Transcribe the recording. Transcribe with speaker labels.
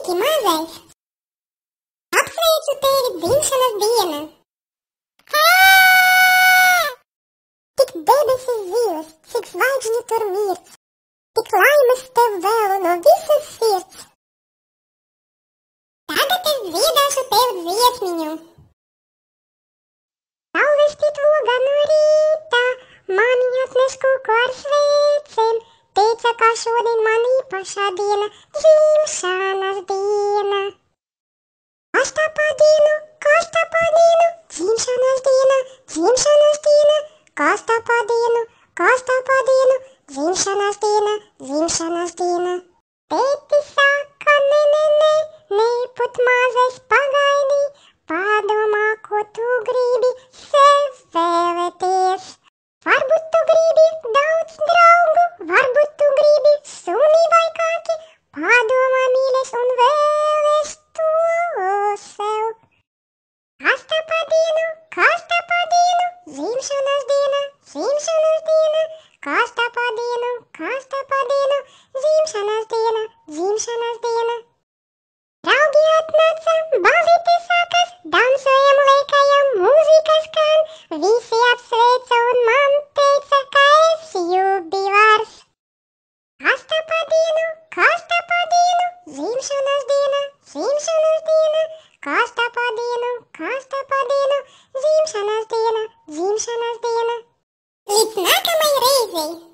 Speaker 1: Sveiki, mazais! Apsveicu tevi dzimšanas dienu! Tik debesis zilas, cik zvaigžņu tur mirts, tik laimes tev vēl no visas sirds. Tagad es dziedāšu tev dziesmiņu.
Speaker 2: Saules tik loga no rīta, mani atnes kuku ar sveicēm, teica, ka šodien man īpašā diena dzimšana. ಜೇಮ್ ಶಾನಾಸ್ತಿಯೇನ ಕಾಸ್ತಾಪಾದೇಯನು ಕಾಸ್ತಾಪಾದೇಯನು ಜೇಮ್ ಶಾನಾಸ್ತಿಯೇನ ಜೇಮ್ ಶಾನಾಸ್ತಿಯೇನ Tētis saka, nē, nē, nē, nē, pat mazais pagaidi, padomā, ko tu gribi. Bazīties sākas, dansējam lēkājam, mūzika skan, visi apsveica un man teica, ka es jubilārs. Kas tā pa dienu, kas tā pa dienu, dzimšanas diena, dzimšanas diena, kas tā pa dienu, kas tā pa dienu, dzimšanas diena, dzimšanas diena. Līdz nākamajai reizei!